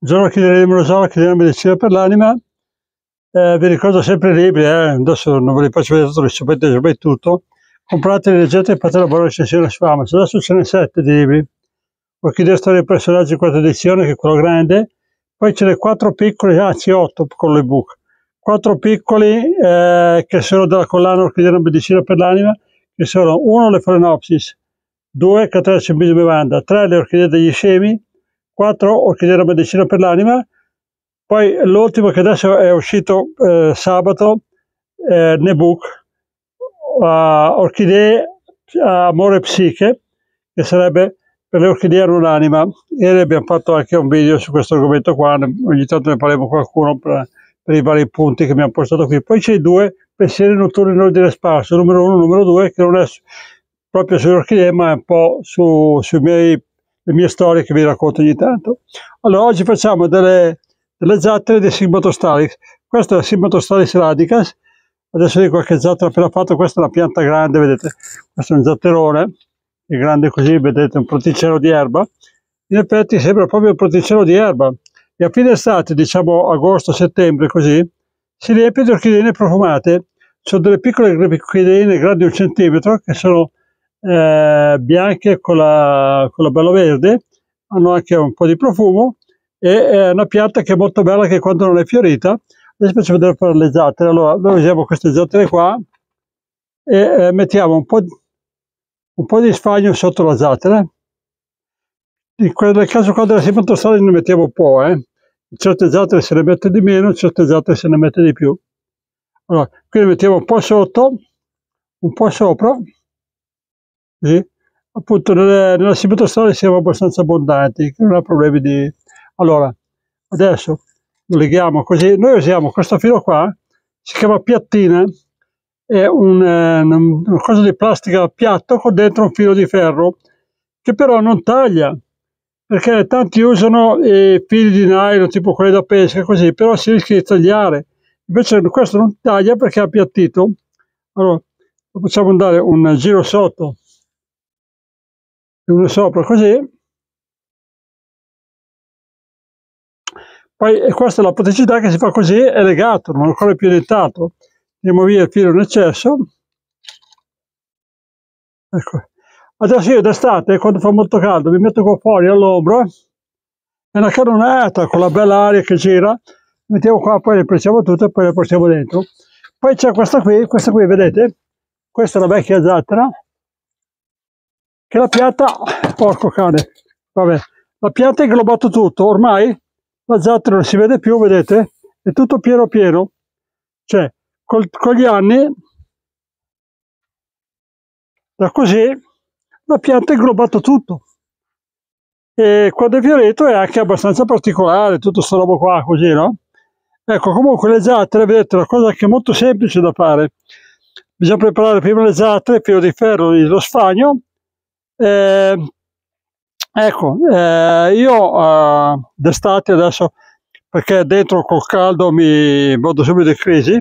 giorno che diremo lo so, che diremo medicina per l'anima, eh, vi ricordo sempre i libri, eh, adesso non ve li faccio vedere tutto, li sapete già tutto, comprate, leggete e fate la buona recensione su Amazon, adesso ce ne sono sette di libri, Orchidea Storia dei Personaggi, quarta edizione, che è quello grande, poi ce ne sono quattro piccoli, anzi otto con l'ebook, quattro piccoli eh, che sono della collana Orchidea Medicina per l'anima, che sono uno le Phalaenopsis, due Catracea Bevanda, tre le Orchidee degli Scemi, 4 Orchidea Medicina per l'Anima, poi l'ultimo che adesso è uscito eh, sabato, eh, Nebook, uh, Orchidee Amore Psiche, che sarebbe per le orchidee hanno un'anima. Ieri abbiamo fatto anche un video su questo argomento qua, ogni tanto ne parliamo qualcuno per, per i vari punti che mi hanno portato qui. Poi c'è i due pensieri notturni in ordine sparso, numero uno e numero due, che non è proprio sulle orchidee, ma è un po' su, sui miei le mie storie che vi racconto ogni tanto. Allora, oggi facciamo delle, delle zattere di Sigmatostalis. Questa è la Sigmatostalis radicas, adesso di qualche zattera appena fatto, questa è una pianta grande, vedete, questo è un zatterone, è grande così, vedete, un proticello di erba. In effetti sembra proprio un proticello di erba. E a fine estate, diciamo agosto-settembre, così, si riempie di orchidee profumate. Sono delle piccole orchidee grandi un centimetro che sono eh, bianche con la, con la bella verde, hanno anche un po' di profumo e è una pianta che è molto bella che quando non è fiorita, adesso faccio vedere fare le zattere, allora noi usiamo queste zattere qua e eh, mettiamo un po, di, un po' di sfagno sotto la zattera, in quel caso qua della simpantostrada ne mettiamo un po', eh. certe zattere se ne mette di meno, certe zattere se ne mette di più. Allora, qui ne mettiamo un po' sotto, un po' sopra, sì? Appunto, nella, nella storica siamo abbastanza abbondanti, non ha problemi di... Allora, adesso lo leghiamo così, noi usiamo questo filo qua, si chiama piattina, è eh, un, una cosa di plastica piatto con dentro un filo di ferro, che però non taglia, perché tanti usano i fili di nylon, tipo quelli da pesca, così, però si rischia di tagliare. Invece questo non taglia perché è appiattito. Allora, facciamo andare un giro sotto e uno sopra così. Poi, questa è la potenzialità che si fa così, è legato, non è ancora più dettato. Andiamo via il filo in eccesso. Ecco. Adesso io d'estate, quando fa molto caldo, mi metto qua fuori all'ombra, è una cannonata con la bella aria che gira, mettiamo qua, poi le pressiamo tutte e poi le portiamo dentro. Poi c'è questa qui, questa qui vedete, questa è la vecchia zattera, che la pianta, porco cane vabbè la pianta è inglobato tutto ormai la zattera non si vede più vedete è tutto pieno pieno cioè col, con gli anni da così la pianta è inglobato tutto e quando è violetto è anche abbastanza particolare tutto sto roba qua così no ecco comunque le zattere vedete una cosa che è molto semplice da fare bisogna preparare prima le zattere filo di ferro lo sfagno eh, ecco, eh, io eh, d'estate adesso, perché dentro col caldo mi vado subito in crisi,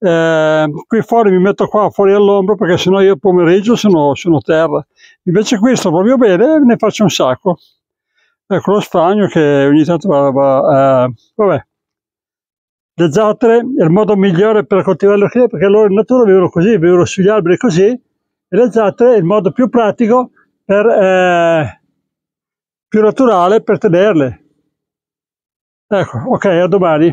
ehm, qui fuori mi metto qua fuori all'ombra perché sennò io pomeriggio sono, sono terra. Invece qui sto proprio bene e ne faccio un sacco. Ecco lo stagno che ogni tanto va, va eh, vabbè. Le zattere è il modo migliore per coltivare l'orchidea perché loro in natura vivono così, vivono sugli alberi così, e le zattere è il modo più pratico per, eh, più naturale per tenerle. Ecco, ok, a domani.